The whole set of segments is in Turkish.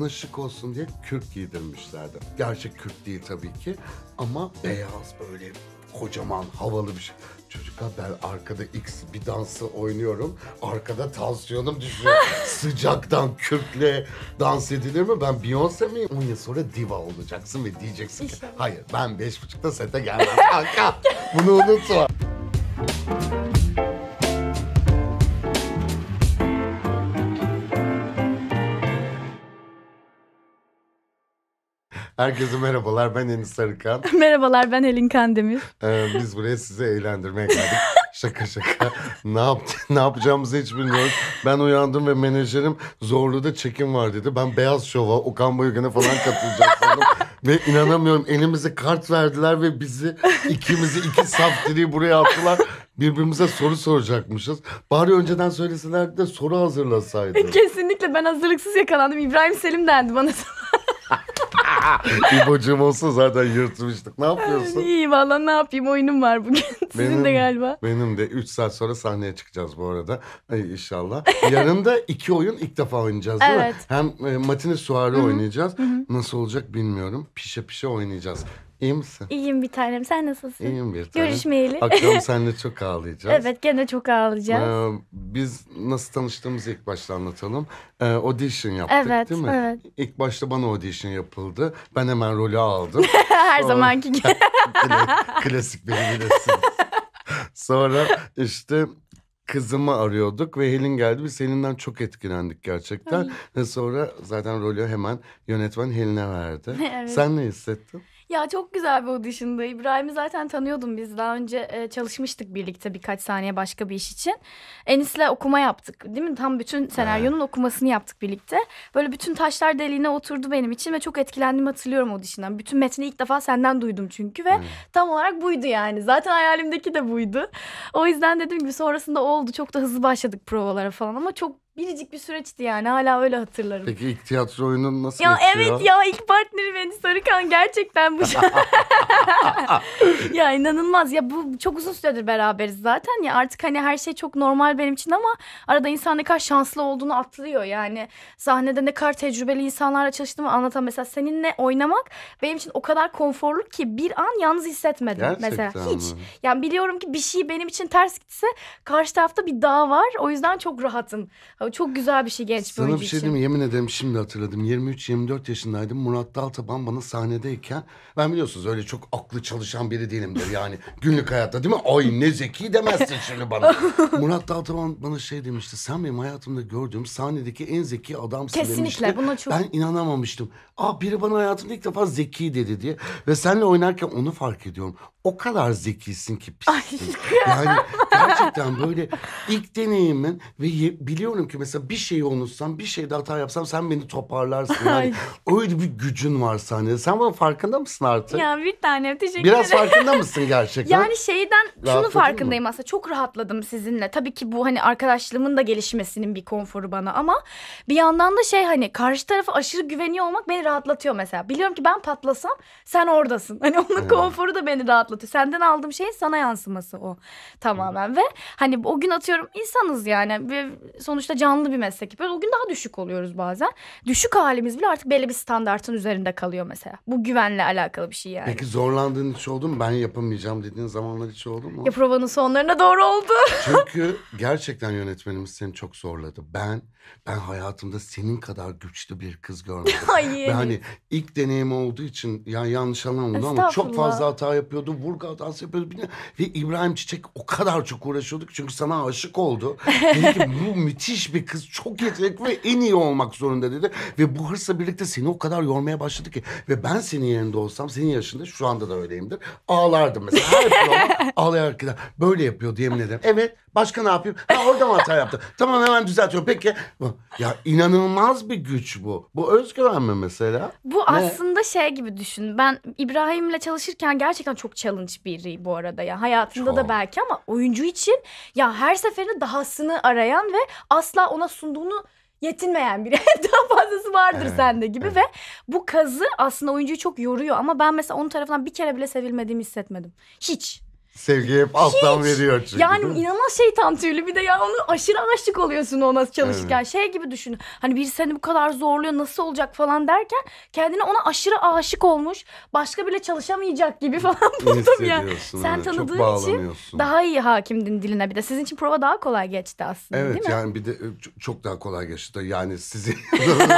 Bana olsun diye kürk giydirmişlerdi. Gerçek kürk değil tabii ki ama beyaz böyle kocaman havalı bir şey. Çocuklar ben arkada X bir dansı oynuyorum. Arkada tansiyonum düşüyor. Sıcaktan kürkle dans edilir mi? Ben Beyoncé miyim? 10 yıl sonra diva olacaksın ve diyeceksin ki hayır ben beş buçukta sete gelmem kanka. Bunu unutma. Herkese merhabalar ben Enis Sarıkan. merhabalar ben Elin Kandemir. Ee, biz buraya sizi eğlendirmeye geldik. şaka şaka. ne, yap ne yapacağımızı hiç bilmiyoruz. Ben uyandım ve menajerim zorlu da çekim var dedi. Ben Beyaz Şov'a, Okan Bayülgen'e falan katılacağım ve inanamıyorum elimize kart verdiler ve bizi ikimizi iki saf dili buraya attılar. Birbirimize soru soracakmışız. Bari önceden söyleseler de soru hazırlasaydı. Kesinlikle ben hazırlıksız yakalandım. İbrahim Selim dendi bana. İbo'cum olsa zaten yırtmıştık. Ne yapıyorsun? İyi valla ne yapayım oyunum var bugün. Sizin benim, de galiba. Benim de 3 saat sonra sahneye çıkacağız bu arada. Ay inşallah. Yarın da iki oyun ilk defa oynayacağız değil evet. mi? Hem e, Matine Suare oynayacağız. Hı-hı. Nasıl olacak bilmiyorum. Pişe pişe oynayacağız. İyi misin? İyiyim bir tanem. Sen nasılsın? İyiyim bir tanem. Görüşmeyeli. Akşam seninle çok ağlayacağız. evet gene çok ağlayacağız. Ee, biz nasıl tanıştığımızı ilk başta anlatalım. Ee, audition yaptık evet, değil mi? Evet. İlk başta bana audition yapıldı. Ben hemen rolü aldım. Her Sonra... zamanki gibi. Klasik bir bilesin. Sonra işte kızımı arıyorduk ve Helin geldi. Biz Helin'den çok etkilendik gerçekten. Ay. Sonra zaten rolü hemen yönetmen Helin'e verdi. evet. Sen ne hissettin? Ya çok güzel bir audition'dı. İbrahim'i zaten tanıyordum biz. Daha önce e, çalışmıştık birlikte birkaç saniye başka bir iş için. Enis'le okuma yaptık değil mi? Tam bütün senaryonun okumasını yaptık birlikte. Böyle bütün taşlar deliğine oturdu benim için ve çok etkilendim hatırlıyorum audition'dan. Bütün metni ilk defa senden duydum çünkü ve tam olarak buydu yani. Zaten hayalimdeki de buydu. O yüzden dediğim gibi sonrasında oldu. Çok da hızlı başladık provalara falan ama çok biricik bir süreçti yani hala öyle hatırlarım. Peki ilk tiyatro oyunun nasıl Ya geçti evet ya? ilk partneri beni Sarıkan gerçekten bu ya inanılmaz ya bu çok uzun süredir beraberiz zaten ya artık hani her şey çok normal benim için ama arada insan ne kadar şanslı olduğunu atlıyor yani sahnede ne kadar tecrübeli insanlarla çalıştığımı anlatan mesela seninle oynamak benim için o kadar konforluk ki bir an yalnız hissetmedim Gerçekten mesela mi? hiç yani biliyorum ki bir şey benim için ters gitse karşı tarafta bir dağ var o yüzden çok rahatım çok güzel bir şey genç Sana bir oyuncu bir şey için. yemin ederim şimdi hatırladım 23-24 yaşındaydım Murat Daltaban bana sahnedeyken ben biliyorsunuz öyle öyle çok aklı çalışan biri değilimdir yani günlük hayatta değil mi? Ay ne zeki demezsin şimdi bana. Murat Daltıvan bana şey demişti sen benim hayatımda gördüğüm sahnedeki en zeki adamsın Kesinlikle, demişti. Kesinlikle buna çok... Ben inanamamıştım. Aa biri bana hayatımda ilk defa zeki dedi diye ve seninle oynarken onu fark ediyorum. O kadar zekisin ki pissin. Yani gerçekten böyle ilk deneyimin ve biliyorum ki mesela bir şeyi unutsam bir şeyde hata yapsam sen beni toparlarsın. Yani öyle bir gücün var sahnede. Sen bunun farkında mısın artık? Ya yani bir tanem. Teşekkür Biraz farkında mısın gerçekten? Yani şeyden şunu farkındayım mı? aslında. Çok rahatladım sizinle. Tabii ki bu hani arkadaşlığımın da gelişmesinin bir konforu bana ama bir yandan da şey hani karşı tarafa aşırı güveniyor olmak beni rahatlatıyor mesela. Biliyorum ki ben patlasam sen oradasın. Hani onun evet. konforu da beni rahatlatıyor. Senden aldığım şeyin sana yansıması o tamamen evet. ve hani o gün atıyorum insanız yani ve sonuçta canlı bir meslek yapıyoruz. O gün daha düşük oluyoruz bazen. Düşük halimiz bile artık belli bir standartın üzerinde kalıyor mesela. Bu güvenle alakalı bir şey yani. Peki Peki zorlandığın hiç oldu mu? Ben yapamayacağım dediğin zamanlar hiç oldu mu? Ya provanın sonlarına doğru oldu. Çünkü gerçekten yönetmenimiz seni çok zorladı. Ben ben hayatımda senin kadar güçlü bir kız görmedim. Hayır. Ben hani ilk deneyim olduğu için yani yanlış anlamadım ama çok fazla hata yapıyordu. Vurgu hatası yapıyordu. Bilmiyorum. Ve İbrahim Çiçek o kadar çok uğraşıyorduk çünkü sana aşık oldu. dedi ki bu müthiş bir kız çok yetenekli ve en iyi olmak zorunda dedi. Ve bu hırsla birlikte seni o kadar yormaya başladı ki. Ve ben senin yerinde olsam senin yaşında şu anda da öyleyimdir. Ağlardım mesela. Her Ağlayarak gider. Böyle yapıyor yemin ederim. Evet. Başka ne yapayım? Ha orada mı hata yaptım? tamam hemen düzeltiyorum. Peki. Ya inanılmaz bir güç bu. Bu özgüven mi mesela? Bu ne? aslında şey gibi düşün. Ben İbrahim'le çalışırken gerçekten çok challenge biri bu arada ya. Hayatında çok. da belki ama oyuncu için ya her seferinde dahasını arayan ve asla ona sunduğunu yetinmeyen biri. Daha fazlası vardır evet, sende gibi evet. ve bu kazı aslında oyuncuyu çok yoruyor ama ben mesela onun tarafından bir kere bile sevilmediğimi hissetmedim. Hiç. Sevgi hep alttan Hiç. veriyor çünkü. Yani inanılmaz şeytan tüylü bir de ya onu aşırı aşık oluyorsun ona çalışırken. Evet. Şey gibi düşün. Hani biri seni bu kadar zorluyor nasıl olacak falan derken kendine ona aşırı aşık olmuş. Başka bile çalışamayacak gibi falan buldum ya. Sen evet, tanıdığın için daha iyi hakimdin diline bir de. Sizin için prova daha kolay geçti aslında evet, değil mi? Evet yani bir de e, çok daha kolay geçti. Yani sizi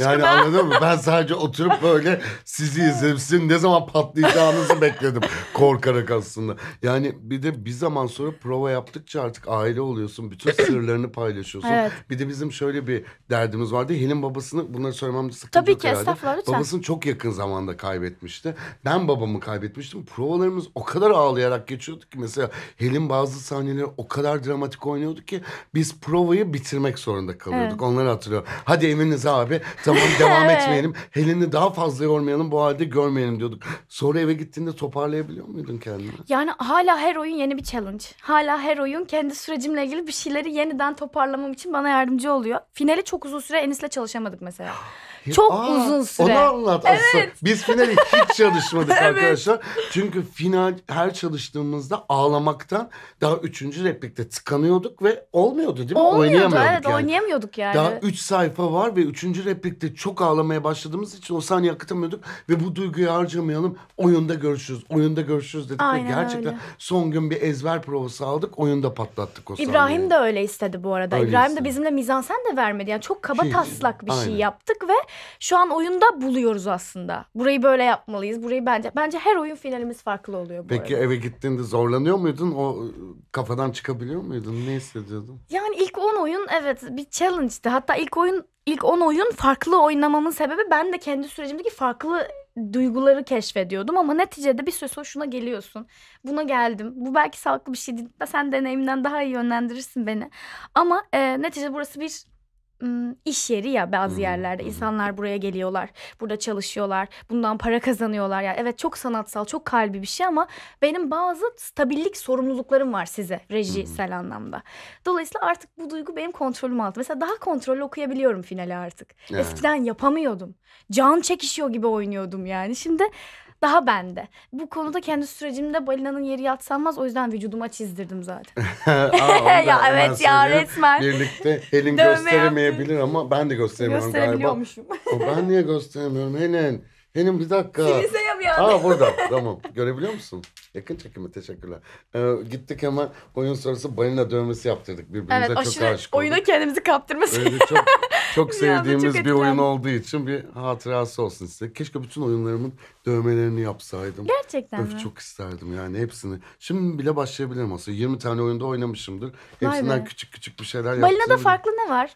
yani anladın mı? Ben sadece oturup böyle sizi izledim. Sizin ne zaman patlayacağınızı bekledim. Korkarak aslında aslında. Yani bir de bir zaman sonra prova yaptıkça artık aile oluyorsun. Bütün sırlarını paylaşıyorsun. Evet. Bir de bizim şöyle bir derdimiz vardı. Helin babasını bunları söylemem sıkıntı Tabii yok ki herhalde. estağfurullah lütfen. Babasını çok yakın zamanda kaybetmişti. Ben babamı kaybetmiştim. Provalarımız o kadar ağlayarak geçiyorduk ki mesela Helin bazı sahneleri o kadar dramatik oynuyordu ki biz provayı bitirmek zorunda kalıyorduk. Evet. Onları hatırlıyorum. Hadi eminiz abi. Tamam devam evet. etmeyelim. Helin'i daha fazla yormayalım. Bu halde görmeyelim diyorduk. Sonra eve gittiğinde toparlayabiliyor muydun kendini? Yani yani hala her oyun yeni bir challenge. Hala her oyun kendi sürecimle ilgili bir şeyleri yeniden toparlamam için bana yardımcı oluyor. Finali çok uzun süre Enis'le çalışamadık mesela. Çok Aa, uzun süre. Onu anlat evet. aslında. Biz finale hiç çalışmadık evet. arkadaşlar. Çünkü final her çalıştığımızda ağlamaktan daha üçüncü replikte tıkanıyorduk ve olmuyordu değil mi? Olmuyordu oynayamıyorduk evet yani. oynayamıyorduk yani. Daha üç sayfa var ve üçüncü replikte çok ağlamaya başladığımız için o saniye akıtamıyorduk ve bu duyguyu harcamayalım. Oyunda görüşürüz, oyunda görüşürüz dedik Aynen ve gerçekten öyle. son gün bir ezber provası aldık. Oyunda patlattık o sahneyi. İbrahim de öyle istedi bu arada. Öyle İbrahim istedi. de bizimle mizansen de vermedi. Yani çok kaba şey, taslak bir şey Aynen. şey yaptık ve şu an oyunda buluyoruz aslında. Burayı böyle yapmalıyız. Burayı bence bence her oyun finalimiz farklı oluyor bu Peki arada. eve gittiğinde zorlanıyor muydun? O ıı, kafadan çıkabiliyor muydun? Ne hissediyordun? Yani ilk 10 oyun evet bir challenge'tı. Hatta ilk oyun ilk 10 oyun farklı oynamamın sebebi ben de kendi sürecimdeki farklı duyguları keşfediyordum ama neticede bir süre sonra şuna geliyorsun. Buna geldim. Bu belki sağlıklı bir şey değil. Sen deneyimden daha iyi yönlendirirsin beni. Ama e, neticede burası bir iş yeri ya bazı yerlerde insanlar buraya geliyorlar. Burada çalışıyorlar. Bundan para kazanıyorlar. Yani evet çok sanatsal, çok kalbi bir şey ama benim bazı stabillik sorumluluklarım var size rejisel anlamda. Dolayısıyla artık bu duygu benim kontrolüm altı. Mesela daha kontrollü okuyabiliyorum finali artık. Evet. Eskiden yapamıyordum. Can çekişiyor gibi oynuyordum yani. Şimdi daha bende. Bu konuda kendi sürecimde balinanın yeri yatsanmaz o yüzden vücuduma çizdirdim zaten. Aa, ya evet ya resmen. Birlikte Helin Dövme gösteremeyebilir yaptım. ama ben de gösteremiyorum galiba. o ben niye gösteremiyorum Helin? Helin bir dakika. Kiliseye bir anda. Aa burada tamam görebiliyor musun? Yakın çekimi teşekkürler. Ee, gittik hemen oyun sonrası balina dövmesi yaptırdık birbirimize evet, çok aşırı, aşık olduk. Oyuna kendimizi kaptırması. Öyle çok Çok sevdiğimiz çok bir oyun olduğu için bir hatırası olsun size. Keşke bütün oyunlarımın dövmelerini yapsaydım. Gerçekten Öf, mi? Çok isterdim yani hepsini. Şimdi bile başlayabilirim aslında. 20 tane oyunda oynamışımdır. Hepsinden küçük küçük bir şeyler yaptım. Balina'da farklı ne var?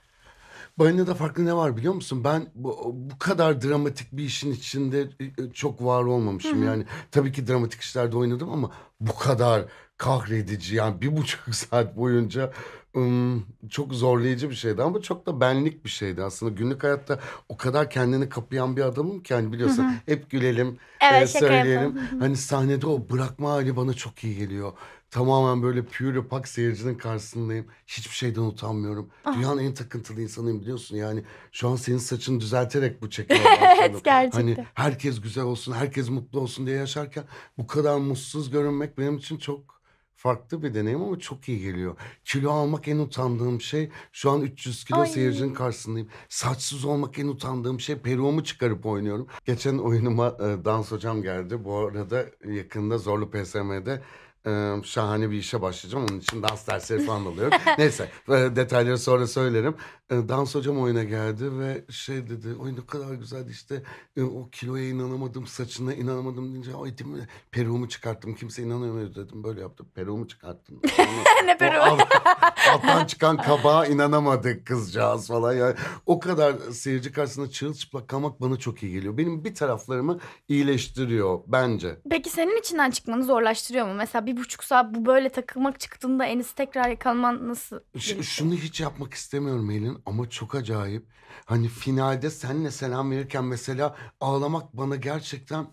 Balina'da farklı ne var biliyor musun? Ben bu, bu kadar dramatik bir işin içinde e, e, çok var olmamışım. Hı hı. Yani tabii ki dramatik işlerde oynadım ama bu kadar kahredici yani bir buçuk saat boyunca ım, çok zorlayıcı bir şeydi ama çok da benlik bir şeydi aslında günlük hayatta o kadar kendini kapayan bir adamım ki hani biliyorsun Hı-hı. hep gülelim evet, e, söyleyelim hani sahnede o bırakma hali bana çok iyi geliyor Tamamen böyle pure pak seyircinin karşısındayım. Hiçbir şeyden utanmıyorum. Ah. Dünyanın en takıntılı insanıyım biliyorsun yani. Şu an senin saçını düzelterek bu çekime başladım. Hani gerçekten. Hani herkes güzel olsun, herkes mutlu olsun diye yaşarken bu kadar mutsuz görünmek benim için çok farklı bir deneyim ama çok iyi geliyor. Kilo almak en utandığım şey. Şu an 300 kilo Ay. seyircinin karşısındayım. Saçsız olmak en utandığım şey. Peruğumu çıkarıp oynuyorum. Geçen oyunuma e, dans hocam geldi. Bu arada yakında Zorlu PSM'de şahane bir işe başlayacağım. Onun için dans dersleri falan alıyorum. Neyse detayları sonra söylerim. dans hocam oyuna geldi ve şey dedi. Oy ne kadar güzeldi işte o kiloya inanamadım saçına inanamadım deyince o etimi peruğumu çıkarttım. Kimse inanamıyor dedim. Böyle yaptım. Peruğumu çıkarttım. ne peruğu? alttan çıkan kabağa inanamadık kızcağız falan. Yani o kadar seyirci karşısında çırılçıplak kalmak bana çok iyi geliyor. Benim bir taraflarımı iyileştiriyor bence. Peki senin içinden çıkmanı zorlaştırıyor mu? Mesela bir bir buçuk saat bu böyle takılmak çıktığında Enis'i tekrar yakalaman nasıl? Ş- şunu hiç yapmak istemiyorum Elin ama çok acayip. Hani finalde senle selam verirken mesela ağlamak bana gerçekten...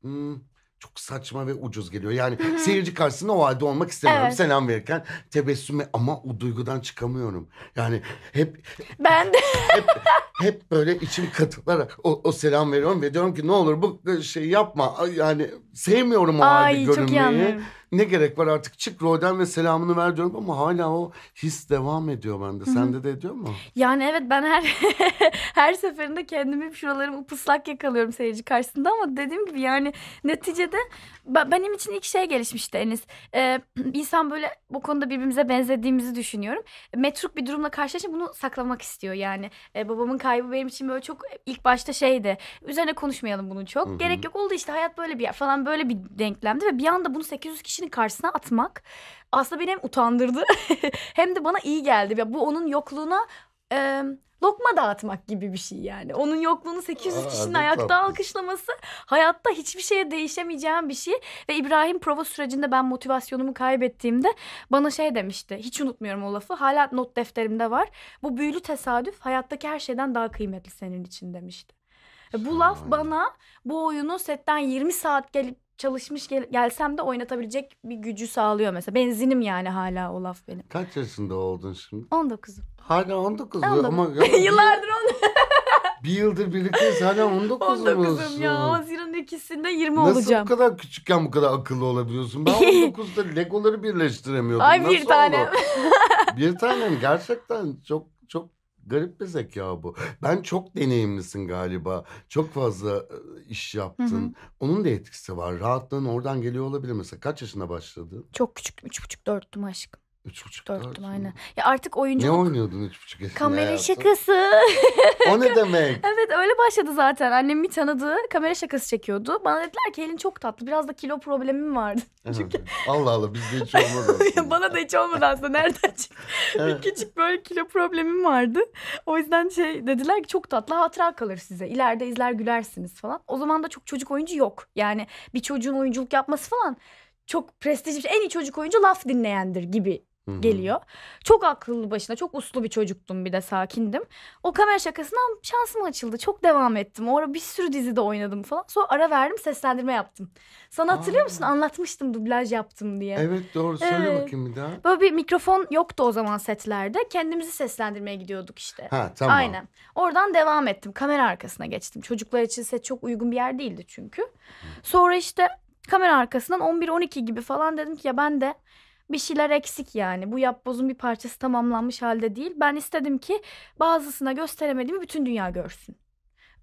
Hmm, çok saçma ve ucuz geliyor. Yani Hı-hı. seyirci karşısında o halde olmak istemiyorum. Evet. Selam verirken tebessüme ama o duygudan çıkamıyorum. Yani hep ben de hep, hep böyle içim katılarak o, o selam veriyorum ve diyorum ki ne olur bu şey yapma. Yani sevmiyorum o Ay, halde görünmeyi. Çok iyi anlıyorum. Ne gerek var artık çık rolden ve selamını ver diyorum ama hala o his devam ediyor bende. Hı-hı. Sende de ediyor mu? Yani evet ben her her seferinde kendimi şuralarımı ıslak yakalıyorum seyirci karşısında ama dediğim gibi yani neticede benim için ilk şey gelişmişti Enis. Ee, insan böyle bu konuda birbirimize benzediğimizi düşünüyorum. Metruk bir durumla karşılaşınca bunu saklamak istiyor yani. Ee, babamın kaybı benim için böyle çok ilk başta şeydi. Üzerine konuşmayalım bunu çok. Hı-hı. Gerek yok oldu işte hayat böyle bir yer falan böyle bir denklemdi ve bir anda bunu 800 kişi kişinin karşısına atmak aslında beni hem utandırdı hem de bana iyi geldi. Ya bu onun yokluğuna e, lokma dağıtmak gibi bir şey yani. Onun yokluğunu 800 Aa, kişinin ayakta tatlı. alkışlaması hayatta hiçbir şeye değişemeyeceğim bir şey. Ve İbrahim prova sürecinde ben motivasyonumu kaybettiğimde bana şey demişti. Hiç unutmuyorum o lafı. Hala not defterimde var. Bu büyülü tesadüf hayattaki her şeyden daha kıymetli senin için demişti. E, bu laf bana bu oyunu setten 20 saat gelip çalışmış gel- gelsem de oynatabilecek bir gücü sağlıyor mesela. Benzinim yani hala o laf benim. Kaç yaşında oldun şimdi? 19'um. Hala 19 mu? 19. ama yıllardır 19. bir yıldır birlikteyiz hala 19 19'um ya. Haziran ikisinde 20 Nasıl olacağım. Nasıl bu kadar küçükken bu kadar akıllı olabiliyorsun? Ben 19'da legoları birleştiremiyordum. Ay bir Nasıl tane. bir tanem gerçekten çok Garip bir zeka bu. Ben çok deneyimlisin galiba. Çok fazla iş yaptın. Hı hı. Onun da etkisi var. Rahatlığın oradan geliyor olabilir mesela. Kaç yaşında başladın? Çok küçük, Üç buçuk dörttüm aşkım. Üç buçuk Dörttüm aynen. Ya artık Ne oynuyordun üç buçuk yaşında kamera hayatım? şakası. O ne demek? evet öyle başladı zaten. Annem bir tanıdı kamera şakası çekiyordu. Bana dediler ki elin çok tatlı biraz da kilo problemim vardı. Allah Allah bizde hiç olmadı Bana da hiç olmadı aslında nereden çıktı. Bir küçük böyle kilo problemim vardı. O yüzden şey dediler ki çok tatlı hatıra kalır size. İleride izler gülersiniz falan. O zaman da çok çocuk oyuncu yok. Yani bir çocuğun oyunculuk yapması falan çok prestijli bir şey. En iyi çocuk oyuncu laf dinleyendir gibi geliyor. Çok akıllı başına çok uslu bir çocuktum bir de sakindim. O kamera şakasından şansım açıldı. Çok devam ettim. Orada bir sürü dizide oynadım falan. Sonra ara verdim seslendirme yaptım. Sana hatırlıyor Aa. musun? Anlatmıştım dublaj yaptım diye. Evet doğru söyle evet. bakayım bir daha. Böyle bir mikrofon yoktu o zaman setlerde. Kendimizi seslendirmeye gidiyorduk işte. Ha tamam. Aynen. Oradan devam ettim. Kamera arkasına geçtim. Çocuklar için set çok uygun bir yer değildi çünkü. Sonra işte kamera arkasından 11-12 gibi falan dedim ki ya ben de bir şeyler eksik yani. Bu yapbozun bir parçası tamamlanmış halde değil. Ben istedim ki bazısına gösteremediğimi bütün dünya görsün.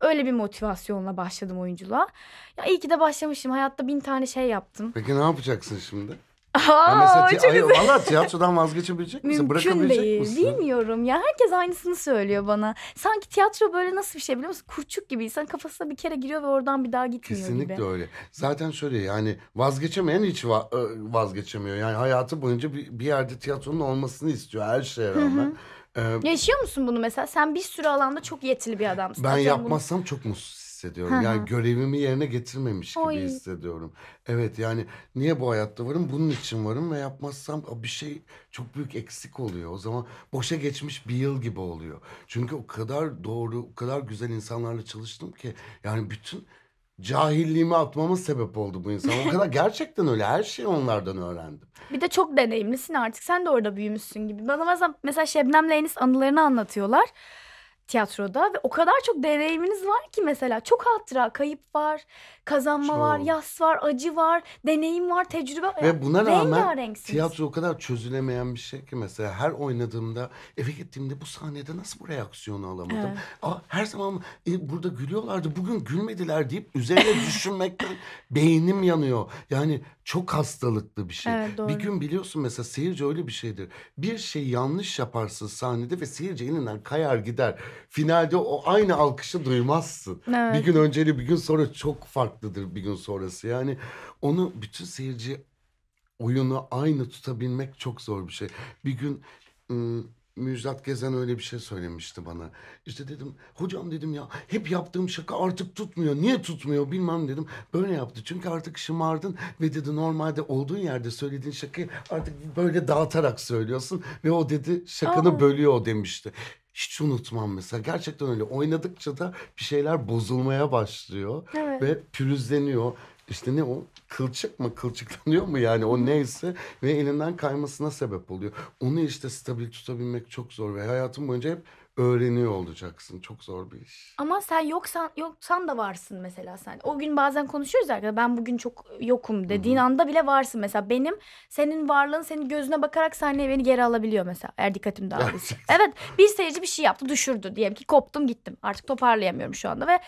Öyle bir motivasyonla başladım oyunculuğa. Ya iyi ki de başlamışım. Hayatta bin tane şey yaptım. Peki ne yapacaksın şimdi? Aa, yani mesela çok ay, Valla tiyatrodan vazgeçebilecek misin? Mümkün değil. Misin? Bilmiyorum ya. Herkes aynısını söylüyor bana. Sanki tiyatro böyle nasıl bir şey biliyor musun? Kurçuk gibi. İnsan kafasına bir kere giriyor ve oradan bir daha gitmiyor Kesinlikle gibi. öyle. Zaten şöyle yani vazgeçemeyen hiç ıı, vazgeçemiyor. Yani hayatı boyunca bir yerde tiyatronun olmasını istiyor her şeye rağmen. Hı hı. Ee, Yaşıyor musun bunu mesela? Sen bir sürü alanda çok yetili bir adamsın. Ben Atıyorum yapmazsam bunu. çok mutsuz hissediyorum. yani görevimi yerine getirmemiş gibi Oy. hissediyorum. Evet yani niye bu hayatta varım? Bunun için varım ve yapmazsam bir şey çok büyük eksik oluyor. O zaman boşa geçmiş bir yıl gibi oluyor. Çünkü o kadar doğru, o kadar güzel insanlarla çalıştım ki yani bütün cahilliğimi atmama sebep oldu bu insan. O kadar gerçekten öyle her şeyi onlardan öğrendim. Bir de çok deneyimlisin artık. Sen de orada büyümüşsün gibi. Bana mesela, mesela Şebnem'le Enis anılarını anlatıyorlar tiyatroda ve o kadar çok deneyiminiz var ki mesela çok hatıra kayıp var Kazanma Çok. var, yas var, acı var, deneyim var, tecrübe var. Ve buna rağmen tiyatro o kadar çözülemeyen bir şey ki mesela her oynadığımda eve gittiğimde bu sahnede nasıl bu reaksiyonu alamadım. Evet. Aa, her zaman e, burada gülüyorlardı bugün gülmediler deyip üzerine düşünmekten beynim yanıyor. Yani çok hastalıklı bir şey. Evet, doğru. Bir gün biliyorsun mesela seyirci öyle bir şeydir. Bir şey yanlış yaparsın sahnede ve seyirci elinden kayar gider. Finalde o aynı alkışı duymazsın. Evet. Bir gün önceli bir gün sonra çok farklı farklıdır bir gün sonrası. Yani onu bütün seyirci oyunu aynı tutabilmek çok zor bir şey. Bir gün ıı, Müjdat Gezen öyle bir şey söylemişti bana. İşte dedim hocam dedim ya hep yaptığım şaka artık tutmuyor. Niye tutmuyor bilmem dedim. Böyle yaptı çünkü artık şımardın ve dedi normalde olduğun yerde söylediğin şakayı artık böyle dağıtarak söylüyorsun. Ve o dedi şakanı Aa. bölüyor demişti hiç unutmam mesela. Gerçekten öyle. Oynadıkça da bir şeyler bozulmaya başlıyor. Evet. Ve pürüzleniyor. İşte ne o kılçık mı kılçıklanıyor mu yani o neyse ve elinden kaymasına sebep oluyor. Onu işte stabil tutabilmek çok zor ve hayatım boyunca hep öğreniyor olacaksın. Çok zor bir iş. Ama sen yoksan yoksan da varsın mesela sen. O gün bazen konuşuyoruz ya ben bugün çok yokum dediğin Hı-hı. anda bile varsın mesela. Benim senin varlığın senin gözüne bakarak sahneye beni geri alabiliyor mesela. Eğer dikkatim dağılırsa. evet bir seyirci bir şey yaptı düşürdü diyelim ki koptum gittim. Artık toparlayamıyorum şu anda ve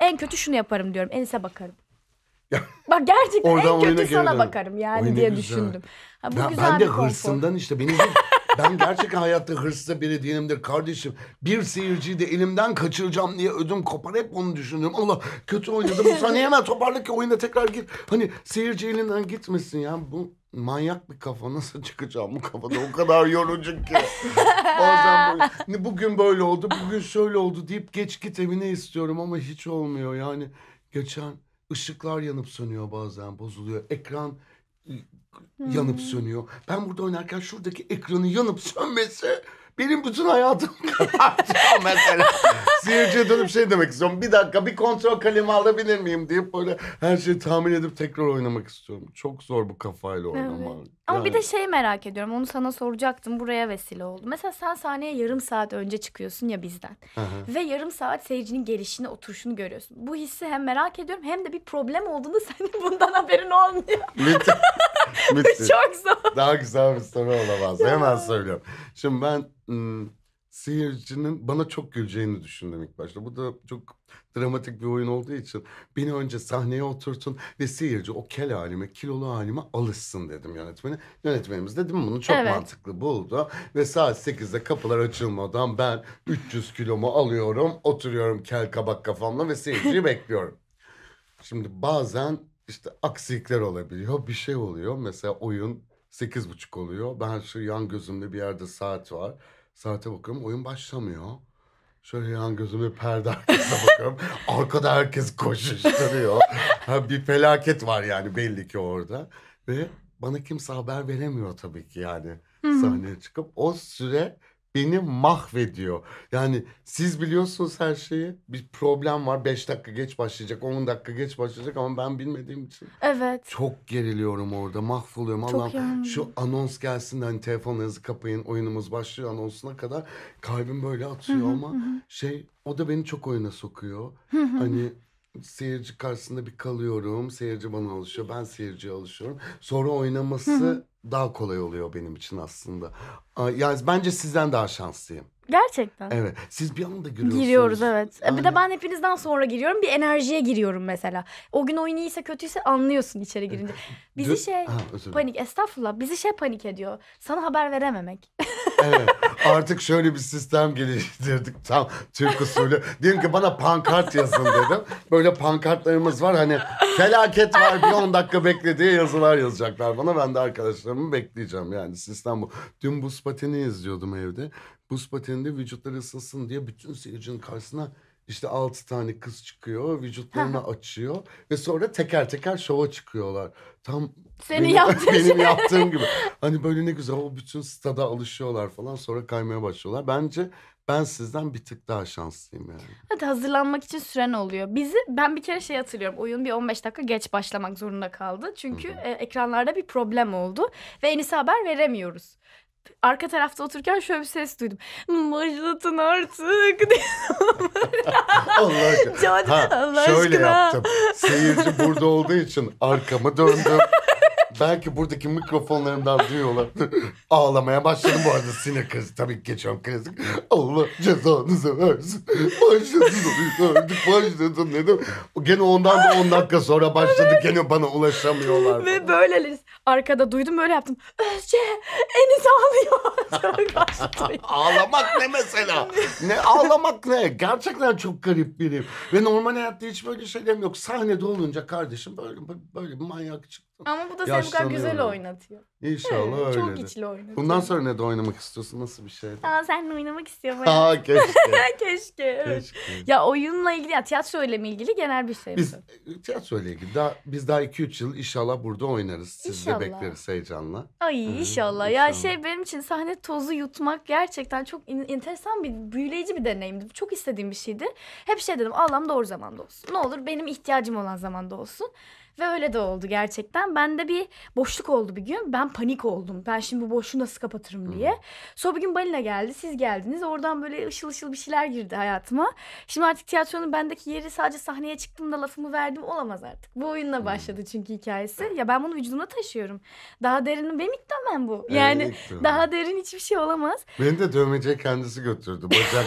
en kötü şunu yaparım diyorum. Enis'e bakarım. Bak gerçekten Oradan en kötü sana dönüm. bakarım yani Oyuna diye güzel. düşündüm. Ha, bu ya güzel ben de bir hırsımdan işte benim ben gerçek hayatta hırslı biri değilimdir kardeşim. Bir seyirciyi de elimden kaçıracağım diye ödüm kopar. Hep onu düşünüyorum. Allah kötü oynadım. Bu sahneyi hemen toparla ki oyuna tekrar git. Hani seyirci elinden gitmesin ya. Bu manyak bir kafa nasıl çıkacağım bu kafada o kadar yorucu ki. Bazen böyle, bugün böyle oldu bugün şöyle oldu deyip geç git evine istiyorum ama hiç olmuyor yani. Geçen ışıklar yanıp sönüyor bazen bozuluyor. Ekran yanıp hmm. sönüyor. Ben burada oynarken şuradaki ekranın yanıp sönmesi benim bütün hayatım karartıyor mesela. Seyirciye dönüp şey demek istiyorum. Bir dakika bir kontrol kalemi alabilir miyim diye böyle her şeyi tahmin edip tekrar oynamak istiyorum. Çok zor bu kafayla oynamak. Evet. Ama yani. bir de şey merak ediyorum. Onu sana soracaktım. Buraya vesile oldu. Mesela sen sahneye yarım saat önce çıkıyorsun ya bizden. hı Ve yarım saat seyircinin gelişini, oturuşunu görüyorsun. Bu hissi hem merak ediyorum hem de bir problem olduğunu senin bundan haberin olmuyor. Müthiş. Çok zor. Daha güzel bir soru olamaz. Hemen söylüyorum. Şimdi ben seyircinin bana çok güleceğini düşündüm ilk başta. Bu da çok dramatik bir oyun olduğu için beni önce sahneye oturtun ve seyirci o kel halime, kilolu halime alışsın dedim yönetmene. Yönetmenimiz dedim bunu çok evet. mantıklı buldu. Ve saat 8'de kapılar açılmadan ben 300 kilomu alıyorum, oturuyorum kel kabak kafamla ve seyirciyi bekliyorum. Şimdi bazen işte aksilikler olabiliyor, bir şey oluyor. Mesela oyun 8.30 oluyor. Ben şu yan gözümde bir yerde saat var. Saate bakıyorum oyun başlamıyor. Şöyle yan gözümü perde arkasına bakıyorum. Arkada herkes koşuşturuyor. ha, bir felaket var yani belli ki orada. Ve bana kimse haber veremiyor tabii ki yani. Hı-hı. Sahneye çıkıp o süre beni mahvediyor. Yani siz biliyorsunuz her şeyi. Bir problem var. beş dakika geç başlayacak, 10 dakika geç başlayacak ama ben bilmediğim için. Evet. Çok geriliyorum orada. Mahvoluyorum. Çok şu anons gelsin de hani telefonlarınızı kapayın, oyunumuz başlıyor anonsuna kadar kalbim böyle atıyor ama şey o da beni çok oyuna sokuyor. hani seyirci karşısında bir kalıyorum. Seyirci bana alışıyor. Ben seyirciye alışıyorum. Sonra oynaması daha kolay oluyor benim için aslında. Yani bence sizden daha şanslıyım. Gerçekten. Evet. Siz bir anda giriyorsunuz. Giriyoruz evet. Aynen. Bir de ben hepinizden sonra giriyorum. Bir enerjiye giriyorum mesela. O gün oyun iyiyse kötüyse anlıyorsun içeri girince. Bizi Dün... şey ha, panik estağfurullah bizi şey panik ediyor. Sana haber verememek. evet. Artık şöyle bir sistem geliştirdik tam Türk usulü. Diyelim ki bana pankart yazın dedim. Böyle pankartlarımız var hani felaket var bir 10 dakika bekle diye yazılar yazacaklar bana. Ben de arkadaşlarım yaşlarımı bekleyeceğim yani sistem bu. Dün buz pateni izliyordum evde. Buz pateninde vücutları ısınsın diye bütün seyircinin karşısına işte altı tane kız çıkıyor, vücutlarını açıyor ve sonra teker teker şova çıkıyorlar. Tam Senin benim, benim şey. yaptığım gibi. Hani böyle ne güzel o bütün stada alışıyorlar falan sonra kaymaya başlıyorlar. Bence ben sizden bir tık daha şanslıyım yani. Evet hazırlanmak için süren oluyor. Bizi ben bir kere şey hatırlıyorum. Oyun bir 15 dakika geç başlamak zorunda kaldı. Çünkü e, ekranlarda bir problem oldu ve Enis'e haber veremiyoruz. Arka tarafta otururken şöyle bir ses duydum. Başlatın artık. Allah aşkına. Ha, Allah şöyle aşkına. yaptım. Seyirci burada olduğu için arkamı döndüm. Belki buradaki mikrofonlarımdan duyuyorlar. Ağlamaya başladım bu arada sinir krizi. Tabii ki geçiyorum klasik. Allah cezanızı versin. Başladın öldük başladın dedim. Gene ondan da 10 dakika sonra başladı. Gene bana ulaşamıyorlar. Ve böyleleriz arkada duydum böyle yaptım. Özce Enis ağlıyor. ağlamak ne mesela? ne ağlamak ne? Gerçekten çok garip birim. Ve normal hayatta hiç böyle şeylerim yok. Sahnede olunca kardeşim böyle böyle bir manyak çıktı. Ama bu da seni bu güzel oynatıyor. İnşallah evet, öyle. Çok içli oynatıyor. Bundan sonra ne de oynamak istiyorsun? Nasıl bir şey? Aa de oynamak istiyorum. Aa keşke. keşke. Keşke. Ya oyunla ilgili, ya tiyatro ile ilgili genel bir şey. Biz tiyatro ile ilgili daha biz daha 2-3 yıl inşallah burada oynarız. Siz İnşallah. bekleriz heyecanla. Ay inşallah. inşallah. Ya şey benim için sahne tozu yutmak gerçekten çok in- enteresan bir büyüleyici bir deneyimdi. Çok istediğim bir şeydi. Hep şey dedim Allah'ım doğru zamanda olsun. Ne olur benim ihtiyacım olan zamanda olsun. Ve öyle de oldu gerçekten. Ben de bir boşluk oldu bir gün. Ben panik oldum. Ben şimdi bu boşluğu nasıl kapatırım diye. Sonra bir gün balina geldi. Siz geldiniz. Oradan böyle ışıl ışıl bir şeyler girdi hayatıma. Şimdi artık tiyatronun bendeki yeri sadece sahneye çıktığımda lafımı verdim olamaz artık. Bu oyunla başladı çünkü hikayesi. Ya ben bunu vücuduma taşıyorum. Daha derin benim ilk dövmem bu. Yani evet, daha derin hiçbir şey olamaz. Beni de dövmeciye kendisi götürdü. Bacak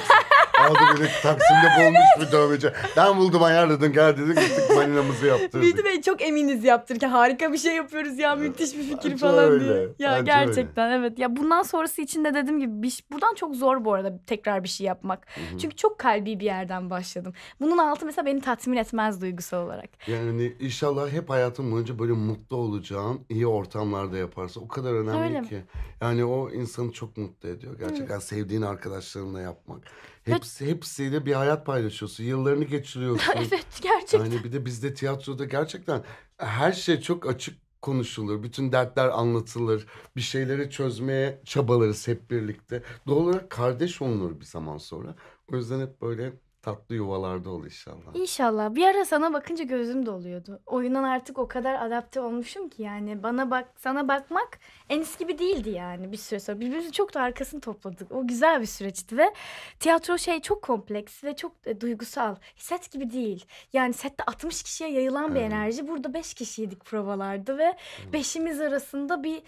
aldı böyle Taksim'de bulmuş bir dövmeci. Ben buldum ayarladım gel dedik gittik malinamızı yaptırdık. Bildi Bey çok çok eminiz yaptırırken harika bir şey yapıyoruz ya müthiş bir fikir Bence falan öyle. diye. Ya Bence gerçekten öyle. evet. Ya bundan sonrası için de dediğim gibi bir, buradan çok zor bu arada tekrar bir şey yapmak. Hı-hı. Çünkü çok kalbi bir yerden başladım. Bunun altı mesela beni tatmin etmez duygusal olarak. Yani inşallah hep hayatım boyunca böyle mutlu olacağım iyi ortamlarda yaparsa o kadar önemli öyle ki. Mi? Yani o insanı çok mutlu ediyor gerçekten. Evet. Yani sevdiğin arkadaşlarınla yapmak. Hepsi, hepsiyle bir hayat paylaşıyorsun. Yıllarını geçiriyorsun. evet gerçekten. Yani bir de bizde tiyatroda gerçekten her şey çok açık konuşulur. Bütün dertler anlatılır. Bir şeyleri çözmeye çabalarız hep birlikte. Doğal olarak kardeş olunur bir zaman sonra. O yüzden hep böyle tatlı yuvalarda ol inşallah. İnşallah. Bir ara sana bakınca gözüm doluyordu. Oyundan artık o kadar adapte olmuşum ki yani bana bak sana bakmak Enis gibi değildi yani bir süre sonra. Birbirimizi çok da arkasını topladık. O güzel bir süreçti ve tiyatro şey çok kompleks ve çok e, duygusal. Set gibi değil. Yani sette 60 kişiye yayılan bir Evet. enerji. Burada 5 kişiydik provalarda ve beşimiz arasında bir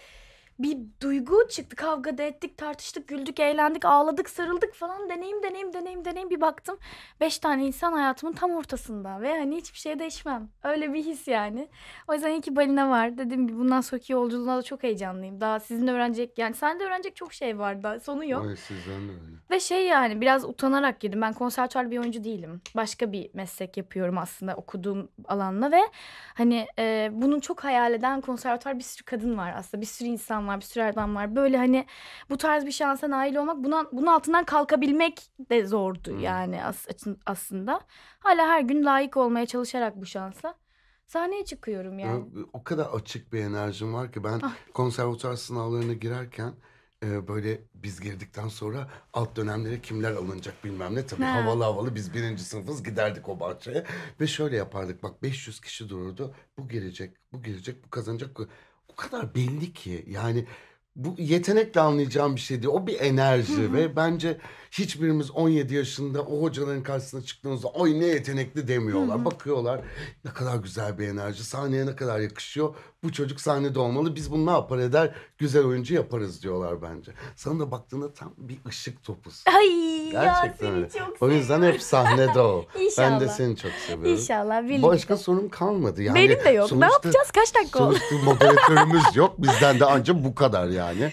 bir duygu çıktı. Kavga da ettik, tartıştık, güldük, eğlendik, ağladık, sarıldık falan. Deneyim, deneyim, deneyim, deneyim. Bir baktım beş tane insan hayatımın tam ortasında. Ve hani hiçbir şey değişmem. Öyle bir his yani. O yüzden iyi ki balina var. Dedim ki bundan sonraki yolculuğuna da çok heyecanlıyım. Daha sizin öğrenecek yani sen de öğrenecek çok şey var daha. Sonu yok. Evet sizden de öyle. Ve şey yani biraz utanarak girdim. Ben konservatuar bir oyuncu değilim. Başka bir meslek yapıyorum aslında okuduğum alanla ve hani e, bunun çok hayal eden konservatuar bir sürü kadın var aslında. Bir sürü insan var, bir sürü adam var. Böyle hani bu tarz bir şansa nail olmak, buna, bunun altından kalkabilmek de zordu hmm. yani as, aslında. Hala her gün layık olmaya çalışarak bu şansa sahneye çıkıyorum yani. O kadar açık bir enerjim var ki ben ah. konservatuar sınavlarına girerken e, böyle biz girdikten sonra alt dönemlere kimler alınacak bilmem ne. Tabii ha. havalı havalı biz birinci sınıfız giderdik o bahçeye. Ve şöyle yapardık bak 500 kişi dururdu. Bu girecek, bu girecek, bu kazanacak o kadar belli ki yani bu yetenekle anlayacağım bir şeydi. O bir enerji Hı-hı. ve bence hiçbirimiz 17 yaşında o hocaların karşısına çıktığımızda oy ne yetenekli demiyorlar. Hı-hı. Bakıyorlar ne kadar güzel bir enerji sahneye ne kadar yakışıyor. Bu çocuk sahnede olmalı. Biz bunu ne yapar eder? Güzel oyuncu yaparız diyorlar bence. Sana da baktığında tam bir ışık topusun. Ay Gerçekten ya seni çok O yüzden seviyorum. hep sahnede ol. Ben de seni çok seviyorum. İnşallah birlikte. Başka sorum kalmadı. Yani Benim de yok. Sonuçta, ne yapacağız? Kaç dakika oldu? Sonuçta moderatörümüz yok. Bizden de ancak bu kadar yani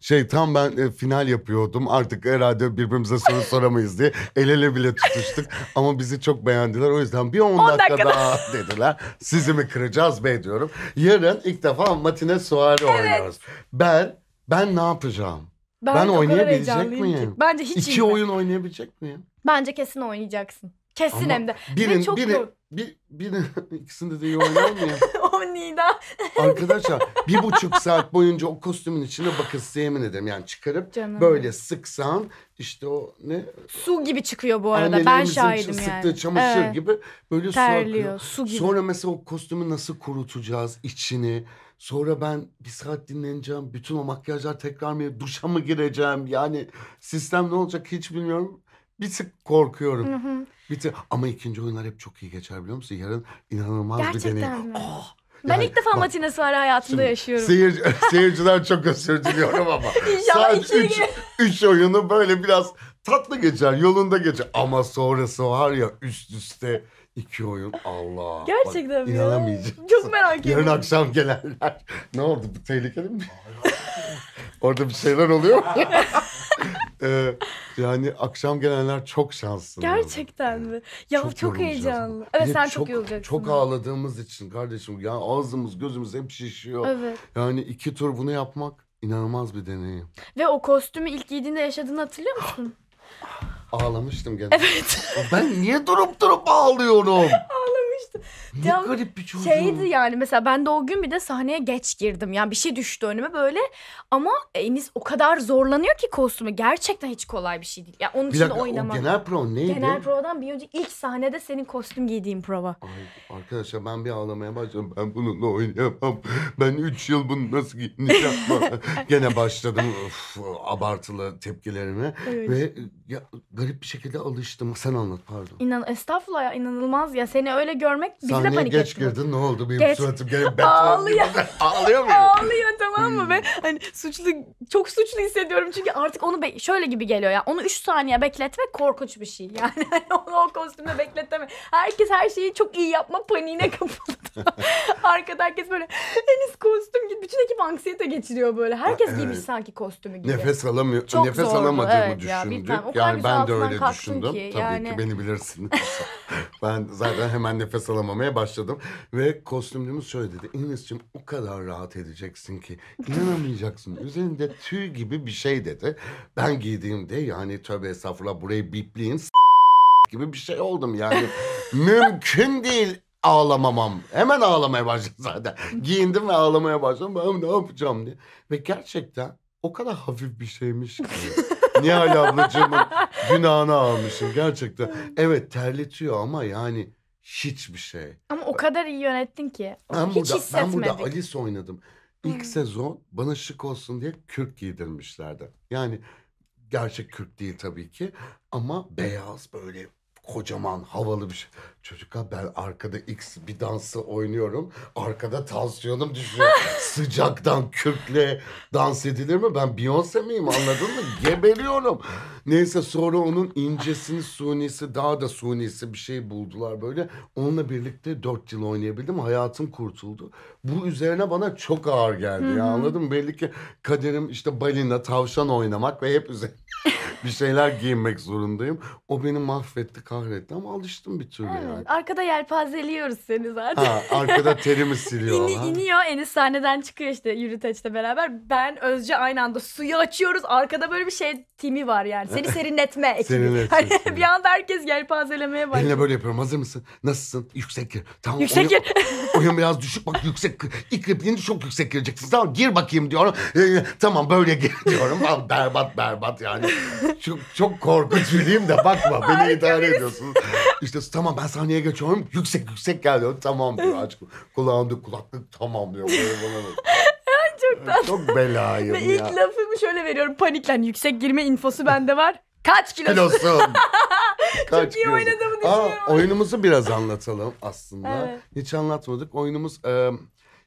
şey tam ben e, final yapıyordum. Artık herhalde birbirimize soru soramayız diye el ele bile tutuştuk. Ama bizi çok beğendiler. O yüzden bir 10 dakika, dakika daha dediler. Sizi mi kıracağız be diyorum. Yarın ilk defa matine suare evet. oynuyoruz. Ben ben ne yapacağım? Ben, ben oynayabilecek miyim? Ki. Bence hiç iki iyi oyun oynayabilecek miyim? Bence kesin oynayacaksın. Kesin Ama hem de. Birin, çok birin, bir, birin, ikisinde de iyi ya? o Nida. Arkadaşlar bir buçuk saat boyunca o kostümün içine bakın size yemin ederim. Yani çıkarıp Canım. böyle sıksan işte o ne? Su gibi çıkıyor bu arada ben şahidim yani. sıktığı çamaşır evet. gibi böyle Terliyor, su, su gibi. Sonra mesela o kostümü nasıl kurutacağız içini? Sonra ben bir saat dinleneceğim. Bütün o makyajlar tekrar mı? Duşa mı gireceğim? Yani sistem ne olacak hiç bilmiyorum bir tık korkuyorum. Hı hı. Bir tık ama ikinci oyunlar hep çok iyi geçer biliyor musun? Yarın inanılmaz Gerçekten bir deney. Mi? Oh, ben yani, ilk defa matine saray hayatımda yaşıyorum. Seyirci, seyirciler çok özür diliyorum ama. sadece üç, üç oyunu böyle biraz tatlı geçer, yolunda geçer. Ama sonrası var ya üst üste iki oyun. Allah. Gerçekten bak, mi? İnanamayacağım. Çok merak ediyorum. Yarın akşam gelenler. ne oldu bu tehlikeli mi? Orada bir şeyler oluyor mu? ee, yani akşam gelenler çok şanslı. Gerçekten mi? Ya çok, çok heyecanlı. Evet sen çok, çok yorulacaksın. Çok ağladığımız için kardeşim yani ağzımız gözümüz hep şişiyor. Evet. Yani iki tur bunu yapmak inanılmaz bir deneyim. Ve o kostümü ilk giydiğinde yaşadığını hatırlıyor musun? Ah, ah. Ağlamıştım gene. Evet. Ben niye durup durup ağlıyorum? Ne ya, garip bir çocuğu. Şeydi yani mesela ben de o gün bir de sahneye geç girdim. Yani bir şey düştü önüme böyle. Ama Enis o kadar zorlanıyor ki kostümü. Gerçekten hiç kolay bir şey değil. Yani onun bir için oynamak. genel prova neydi? Genel provadan bir önce ilk sahnede senin kostüm giydiğin prova. Ay, arkadaşlar ben bir ağlamaya başladım. Ben bununla oynayamam. Ben üç yıl bunu nasıl giyineceğim? Gene başladım of, abartılı tepkilerimi Evet. Ve ya, garip bir şekilde alıştım. Sen anlat pardon. İnan, estağfurullah ya inanılmaz ya. Seni öyle görmek demek bizi Sahneye de panik geç etti. girdin ne oldu benim geç. suratım gene Ağlıyor. Ağlıyor mu Ağlıyor tamam mı? Hmm. Ve hani suçlu çok suçlu hissediyorum çünkü artık onu be- şöyle gibi geliyor ya. Onu 3 saniye bekletmek korkunç bir şey. Yani hani onu o kostümde bekletme. Herkes her şeyi çok iyi yapma paniğine kapıldı. Arkada herkes böyle henüz kostüm gibi. Bütün ekip anksiyete geçiriyor böyle. Herkes evet. giymiş sanki kostümü gibi. Nefes alamıyor. Çok nefes zordu. alamadığımı evet, düşündük. Ya, yani ben de öyle düşündüm. Ki, Tabii yani... ki beni bilirsin ben zaten hemen nefes nefes başladım. Ve kostümcümüz şöyle dedi. Enes'cim o kadar rahat edeceksin ki inanamayacaksın. Üzerinde tüy gibi bir şey dedi. Ben giydiğimde yani tövbe estağfurullah burayı bipleyin gibi bir şey oldum yani. Mümkün değil ağlamamam. Hemen ağlamaya başladım zaten. Giyindim ve ağlamaya başladım. Ben ne yapacağım diye. Ve gerçekten o kadar hafif bir şeymiş ki. Nihal ablacığımın günahını almışım gerçekten. Evet terletiyor ama yani hiçbir şey. Ama o kadar iyi yönettin ki. Ben hiç burada, hissetmedik. Ben burada Alice oynadım. İlk hmm. sezon bana şık olsun diye kürk giydirmişlerdi. Yani gerçek kürk değil tabii ki ama beyaz böyle kocaman havalı bir şey. Çocuklar ben arkada X bir dansı oynuyorum. Arkada tansiyonum düşüyor. Sıcaktan kürkle dans edilir mi? Ben Beyoncé miyim anladın mı? Geberiyorum. Neyse sonra onun incesini sunisi daha da sunisi bir şey buldular böyle. Onunla birlikte dört yıl oynayabildim. Hayatım kurtuldu. Bu üzerine bana çok ağır geldi. Ya, anladın mı? Belli ki kaderim işte balina, tavşan oynamak ve hep üzerine bir şeyler giyinmek zorundayım. O beni mahvetti kahretti ama alıştım bir türlü yani. Arkada yelpazeliyoruz seni zaten. Ha, arkada terimi siliyor. İni, iniyor Enis sahneden çıkıyor işte yürüteçle beraber. Ben Özce aynı anda suyu açıyoruz. Arkada böyle bir şey timi var yani. Seni serinletme ekibi. serinletme. Hani bir anda herkes yelpazelemeye başlıyor. Eline böyle yapıyorum. Hazır mısın? Nasılsın? Yüksek gir. Tamam. Yüksek gir. oyun biraz düşük bak yüksek. İlk repliğinde çok yüksek gireceksin. Tamam gir bakayım diyorum. Ee, tamam böyle gir diyorum. Berbat berbat yani çok, çok korkunç biriyim de bakma beni Harika idare ediyorsun. İşte tamam ben sahneye geçiyorum yüksek yüksek gel diyor. Tamam diyor aç kulağımda kulaklık tamam diyor. çok Çok belayım ya. İlk lafımı şöyle veriyorum paniklen yüksek girme infosu bende var. Kaç kilosun? Kilosun. Kaç Çok iyi kilosun? oynadığımı düşünüyorum. Aa, oyunumuzu biraz anlatalım aslında. Evet. Hiç anlatmadık. Oyunumuz e,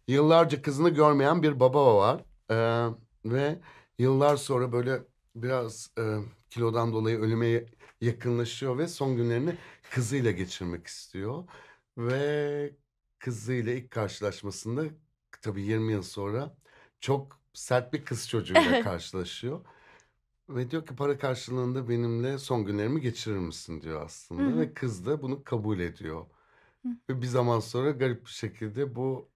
yıllarca kızını görmeyen bir baba var. E, ve yıllar sonra böyle biraz e, kilodan dolayı ölüme yakınlaşıyor ve son günlerini kızıyla geçirmek istiyor. Ve kızıyla ilk karşılaşmasında tabii 20 yıl sonra çok sert bir kız çocuğuyla karşılaşıyor. Ve diyor ki para karşılığında benimle son günlerimi geçirir misin diyor aslında. Hı-hı. Ve kız da bunu kabul ediyor. Hı-hı. Ve bir zaman sonra garip bir şekilde bu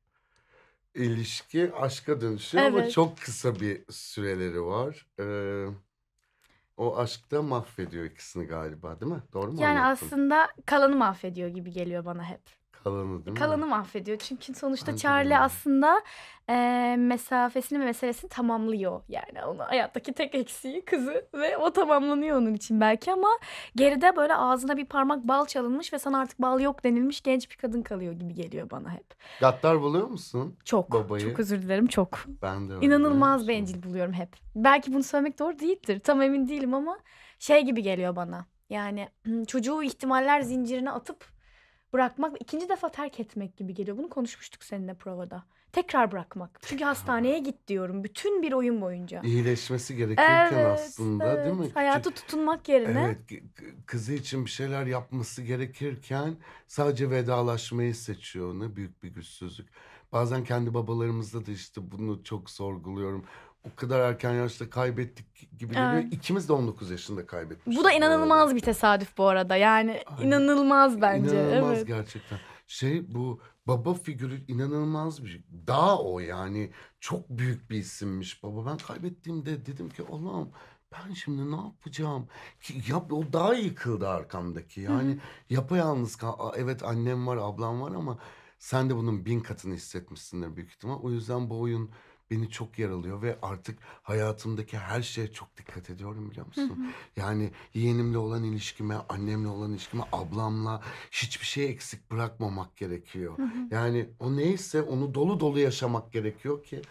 ilişki aşka dönüşüyor evet. ama çok kısa bir süreleri var. Ee, o aşkta mahvediyor ikisini galiba değil mi? Doğru mu? Yani anlattım? aslında kalanı mahvediyor gibi geliyor bana hep. Kalanı değil mi? Kalanı mahvediyor. Çünkü sonuçta Aynen. Charlie aslında e, mesafesini ve meselesini tamamlıyor. Yani onun hayattaki tek eksiği kızı ve o tamamlanıyor onun için belki ama geride böyle ağzına bir parmak bal çalınmış ve sana artık bal yok denilmiş genç bir kadın kalıyor gibi geliyor bana hep. Gaddar buluyor musun? Çok. Babayı. Çok özür dilerim çok. Ben de. İnanılmaz bencil buluyorum hep. Belki bunu söylemek doğru değildir. Tam emin değilim ama şey gibi geliyor bana. Yani çocuğu ihtimaller zincirine atıp bırakmak ikinci defa terk etmek gibi geliyor. Bunu konuşmuştuk seninle provada. Tekrar bırakmak. Çünkü hastaneye git diyorum bütün bir oyun boyunca. İyileşmesi gerekirken evet, aslında evet. değil mi? Hayatı Çünkü, tutunmak yerine. Evet, kızı için bir şeyler yapması gerekirken sadece vedalaşmayı seçiyor. Ne büyük bir güçsüzlük. Bazen kendi babalarımızda da işte bunu çok sorguluyorum o kadar erken yaşta kaybettik gibi geliyor. Evet. İkimiz de 19 yaşında kaybetmiştik. Bu da inanılmaz bu ee, bir tesadüf bu arada. Yani Ay, inanılmaz bence. İnanılmaz evet. gerçekten. Şey bu baba figürü inanılmaz bir şey. Daha o yani çok büyük bir isimmiş baba. Ben kaybettiğimde dedim ki Allah'ım ben şimdi ne yapacağım? Ki, ya, o daha yıkıldı arkamdaki. Yani Hı-hı. yapayalnız kal. Evet annem var ablam var ama sen de bunun bin katını hissetmişsindir büyük ihtimal. O yüzden bu oyun beni çok yaralıyor ve artık hayatımdaki her şeye çok dikkat ediyorum biliyor musun? Hı hı. Yani yeğenimle olan ilişkime, annemle olan ilişkime, ablamla hiçbir şey eksik bırakmamak gerekiyor. Hı hı. Yani o neyse onu dolu dolu yaşamak gerekiyor ki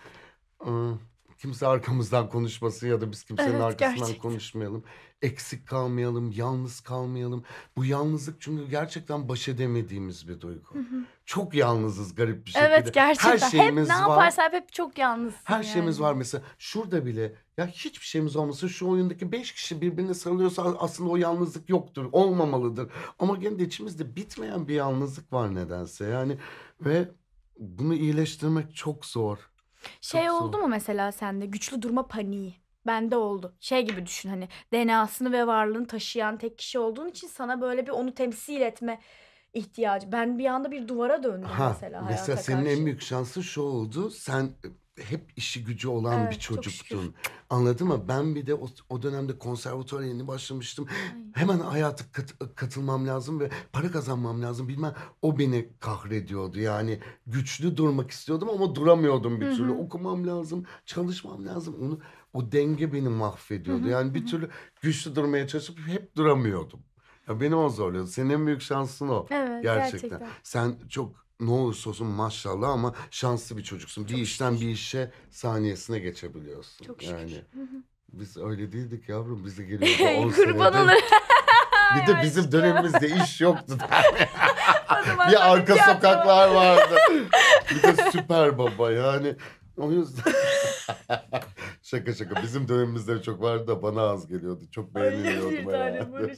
ıı, kimse arkamızdan konuşmasın ya da biz kimsenin evet, arkasından gerçekten. konuşmayalım. Eksik kalmayalım, yalnız kalmayalım. Bu yalnızlık çünkü gerçekten baş edemediğimiz bir duygu. Hı hı. Çok yalnızız garip bir şekilde. Evet gerçekten. Her şeyimiz hep ne yaparsa hep çok yalnız. Her yani. şeyimiz var mesela şurada bile ya hiçbir şeyimiz olmasa şu oyundaki beş kişi birbirine sarılıyorsa aslında o yalnızlık yoktur, olmamalıdır. Ama gene de içimizde bitmeyen bir yalnızlık var nedense. Yani ve bunu iyileştirmek çok zor. Şey Çok oldu soğuk. mu mesela sende güçlü durma paniği? Bende oldu. Şey gibi düşün hani DNA'sını ve varlığını taşıyan tek kişi olduğun için sana böyle bir onu temsil etme ihtiyacı. Ben bir anda bir duvara döndüm Ha, mesela mesela senin karşı. en büyük şansın şu oldu. Sen hep işi gücü olan evet, bir çocuktun. Anladın mı? Ben bir de o, o dönemde konservatuara yeni başlamıştım. Ay. Hemen hayata kat, katılmam lazım ve para kazanmam lazım. Bilmem o beni kahrediyordu. Yani güçlü durmak istiyordum ama duramıyordum bir türlü. Hı hı. Okumam lazım, çalışmam lazım. Onu o denge beni mahvediyordu. Hı hı. Yani bir türlü güçlü durmaya çalışıp hep duramıyordum. Ya benim o zorluyordu. Senin en büyük şansın o. Evet, gerçekten. gerçekten. Sen çok ne olursa olsun maşallah ama şanslı bir çocuksun. Çok bir işten şükür. bir işe saniyesine geçebiliyorsun. Çok şükür. Yani. Biz öyle değildik yavrum. Biz de geliyordu 10 Kurban olur. Bir de bizim dönemimizde iş yoktu. bir arka sokaklar vardı. Bir de süper baba yani. O yüzden... şaka şaka. Bizim dönemimizde çok vardı da bana az geliyordu. Çok beğeniliyordum bir tane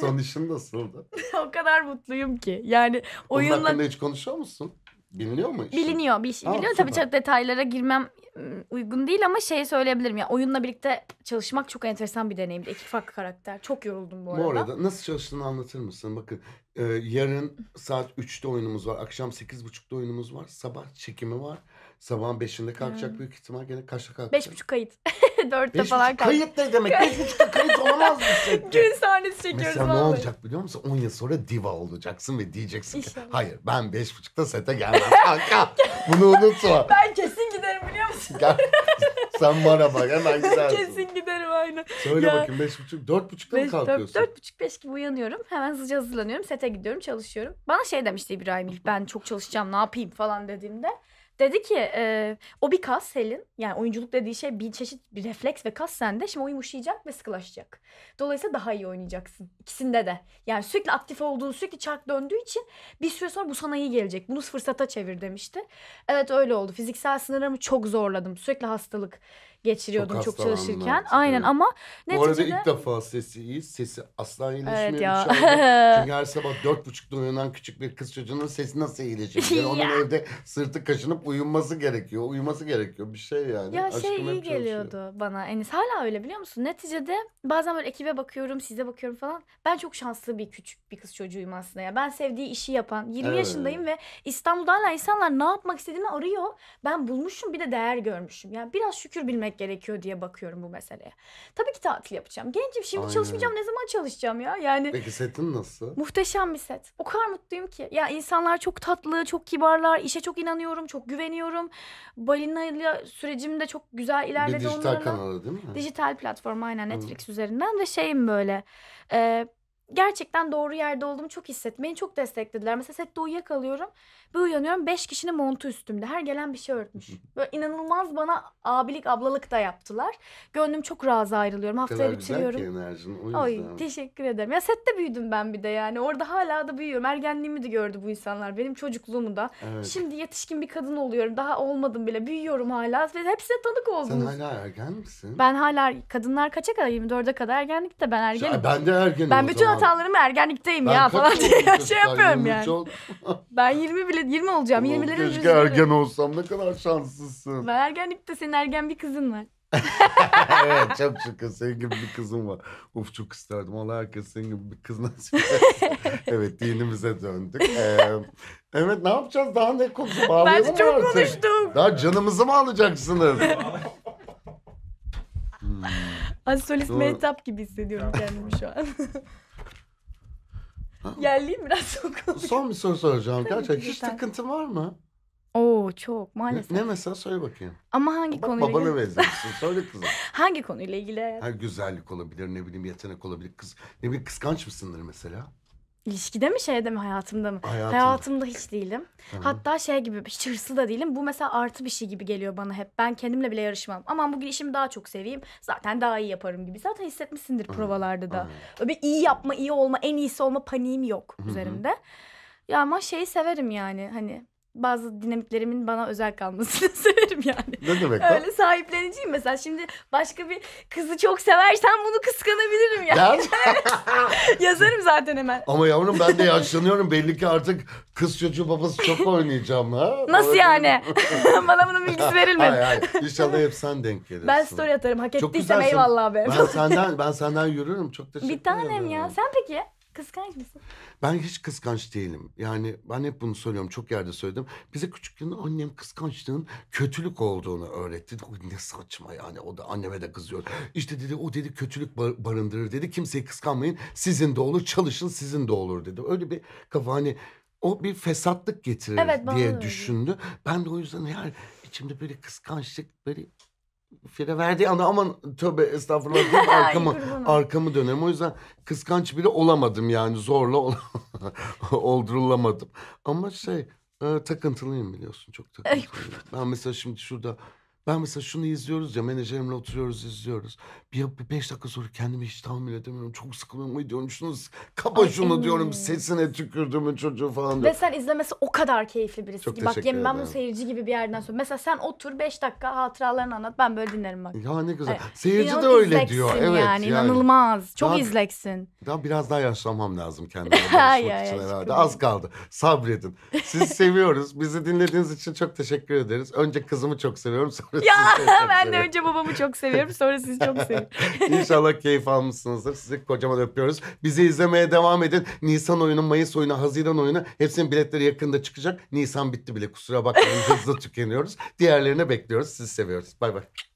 Son işin nasıldı? o kadar mutluyum ki. Yani oyunla... Onun hakkında hiç konuşuyor musun? Biliniyor mu? Işin? Biliniyor. Bir şey, biliniyor. Tabii çok detaylara girmem ıı, uygun değil ama şey söyleyebilirim. ya oyunla birlikte çalışmak çok enteresan bir deneyimdi. İki farklı karakter. Çok yoruldum bu arada. Bu arada nasıl çalıştığını anlatır mısın? Bakın e, yarın saat 3'te oyunumuz var. Akşam 8.30'da oyunumuz var. Sabah çekimi var. Sabahın beşinde kalkacak evet. Hmm. büyük ihtimal gene kaçta kalkacak? Beş buçuk kayıt. Dörtte beş falan kalk. Kayıt ne demek? Beş buçukta kayıt olamaz mı sette? Gün sahnesi çekiyoruz Mesela vallahi. ne olacak biliyor musun? On yıl sonra diva olacaksın ve diyeceksin ki İnşallah. hayır ben beş buçukta sete gelmem kanka. Bunu unutma. ben kesin giderim biliyor musun? Gel, sen bana bak hemen gidersin. kesin giderim aynı. Söyle ya, bakayım beş buçuk, dört buçukta beş, mı kalkıyorsun? Dört, dört buçuk, beş gibi uyanıyorum. Hemen hızlıca hazırlanıyorum. Sete gidiyorum, çalışıyorum. Bana şey demişti İbrahim ben çok çalışacağım ne yapayım falan dediğimde. Dedi ki e, o bir kas Selin. Yani oyunculuk dediği şey bir çeşit bir refleks ve kas sende. Şimdi o yumuşayacak ve sıkılaşacak. Dolayısıyla daha iyi oynayacaksın. ikisinde de. Yani sürekli aktif olduğun sürekli çark döndüğü için bir süre sonra bu sana iyi gelecek. Bunu fırsata çevir demişti. Evet öyle oldu. Fiziksel sınırlarımı çok zorladım. Sürekli hastalık geçiriyordum çok, çok çalışırken. Aynen ama neticede... Bu arada ilk defa sesi iyi. Sesi asla iyileşmiyor evet ya. Çünkü her sabah dört buçukta uyanan küçük bir kız çocuğunun sesi nasıl iyileşecek? Yani onun evde sırtı kaşınıp uyuması gerekiyor. Uyuması gerekiyor bir şey yani. Ya Aşkım şey iyi geliyordu bana Enis. Hala öyle biliyor musun? Neticede bazen böyle ekibe bakıyorum, size bakıyorum falan. Ben çok şanslı bir küçük bir kız çocuğuyum aslında ya. Ben sevdiği işi yapan, 20 evet. yaşındayım ve İstanbul'da hala insanlar ne yapmak istediğini arıyor. Ben bulmuşum bir de değer görmüşüm. Yani biraz şükür bilmek etmek gerekiyor diye bakıyorum bu meseleye. Tabii ki tatil yapacağım. Gencim şimdi Aynen. çalışmayacağım ne zaman çalışacağım ya yani. Peki setin nasıl? Muhteşem bir set. O kadar mutluyum ki. Ya insanlar çok tatlı, çok kibarlar. İşe çok inanıyorum, çok güveniyorum. Balina ile sürecim de çok güzel ilerledi onlarla. Bir dijital onlarla. kanalı değil mi? Dijital platform aynen Netflix Hı. üzerinden ve şeyim böyle. E, gerçekten doğru yerde olduğumu çok hissettim. Beni çok desteklediler. Mesela sette uyuyakalıyorum. Bir uyanıyorum 5 kişinin montu üstümde. Her gelen bir şey örtmüş. Böyle inanılmaz bana abilik ablalık da yaptılar. Gönlüm çok razı ayrılıyorum. Haftaya bitiriyorum. Güzel ki enerjin, o yüzden. Oy, teşekkür ederim. Ya sette büyüdüm ben bir de yani. Orada hala da büyüyorum. Ergenliğimi de gördü bu insanlar. Benim çocukluğumu da. Evet. Şimdi yetişkin bir kadın oluyorum. Daha olmadım bile. Büyüyorum hala. Ve hepsine tanık oldunuz. Sen hala ergen misin? Ben hala kadınlar kaça kadar? 24'e kadar ergenlikte ben ergenim. Ya ben de ergenim Ben bütün zaman. hatalarımı ergenlikteyim ben ya falan diye şey yapıyorum yani. Çok... ben 20 bile 20 olacağım. 20'lerin Keşke yüzünü- ergen olsam ne kadar şanslısın. Ben ergenlikte senin ergen bir kızın var. evet çok şükür senin gibi bir kızım var. Uf çok isterdim. Allah herkes senin gibi bir kız nasip evet dinimize döndük. Ee, evet ne yapacağız? Daha ne konusu? Bağlayalım Bence mı çok artık? konuştum. Daha canımızı mı alacaksınız? Az solist Doğru. Mehtap gibi hissediyorum kendimi şu an. Yerliyim biraz soğuk Son bir soru soracağım. Tabii Gerçekten hiç lütfen. takıntın var mı? Oo çok maalesef. Ne, ne mesela söyle bakayım. Ama hangi Bak konuyla babana ilgili? benziyorsun. Söyle kızım. hangi konuyla ilgili? Ha, güzellik olabilir, ne bileyim yetenek olabilir. Kız, ne bileyim kıskanç mısındır mesela? İlişkide mi şeyde mi hayatımda mı? Hayatımda, hayatımda hiç değilim. Hı. Hatta şey gibi hiç hırslı da değilim. Bu mesela artı bir şey gibi geliyor bana hep. Ben kendimle bile yarışmam. Aman bugün işimi daha çok seveyim. Zaten daha iyi yaparım gibi. Zaten hissetmişsindir provalarda da. Hı. Bir iyi yapma, iyi olma, en iyisi olma paniğim yok Hı. üzerimde. Ya ama şeyi severim yani hani bazı dinamiklerimin bana özel kalmasını severim yani. Ne demek lan? Öyle sahipleniciyim mesela. Şimdi başka bir kızı çok seversen bunu kıskanabilirim yani. Ya. Yazarım zaten hemen. Ama yavrum ben de yaşlanıyorum. Belli ki artık kız çocuğu babası çok oynayacağım ha. Nasıl yani? bana bunun bilgisi verilmedi. hayır hayır. İnşallah hep sen denk gelirsin. Ben story atarım. Hak ettiysem eyvallah be. Ben senden ben senden yürürüm. Çok teşekkür ederim. Bir tanem ya. Sen peki? Kıskanç mısın? Ben hiç kıskanç değilim. Yani ben hep bunu söylüyorum. Çok yerde söyledim. Bize küçükken annem kıskançlığın kötülük olduğunu öğretti. O ne saçma yani. O da anneme de kızıyor. İşte dedi o dedi kötülük barındırır dedi. Kimseyi kıskanmayın. Sizin de olur. Çalışın sizin de olur dedi. Öyle bir kafa hani o bir fesatlık getirir evet, diye düşündü. Ben de o yüzden her içimde böyle kıskançlık böyle fire verdiği anda aman tövbe estağfurullah deyip arkamı, arkamı dönem. O yüzden kıskanç biri olamadım yani zorla ol oldurulamadım. Ama şey e, takıntılıyım biliyorsun çok takıntılıyım. ben mesela şimdi şurada ben mesela şunu izliyoruz ya menajerimle oturuyoruz izliyoruz. Bir, bir beş dakika sonra kendimi hiç tahmin edemiyorum. Çok sıkılıyorum. diyorum şunu kapa Ay, şunu diyorum sesine tükürdüğümün çocuğu falan diyor. Ve sen izlemesi o kadar keyifli birisi Çok ki. Bak yemin ben bu seyirci gibi bir yerden sonra. Mesela sen otur beş dakika hatıralarını anlat ben böyle dinlerim bak. Ya ne güzel. Ay, seyirci de öyle diyor. Evet yani, yani. inanılmaz. Çok daha, izleksin. Daha biraz daha yaşlanmam lazım kendime. ay, ay, Az kaldı. Sabredin. Sizi seviyoruz. Bizi dinlediğiniz için çok teşekkür ederiz. Önce kızımı çok seviyorum sonra ya ben de önce babamı çok seviyorum sonra sizi çok seviyorum. İnşallah keyif almışsınızdır. Sizi kocaman öpüyoruz. Bizi izlemeye devam edin. Nisan oyunu, Mayıs oyunu, Haziran oyunu hepsinin biletleri yakında çıkacak. Nisan bitti bile kusura bakmayın hızlı tükeniyoruz. Diğerlerine bekliyoruz. Sizi seviyoruz. Bay bay.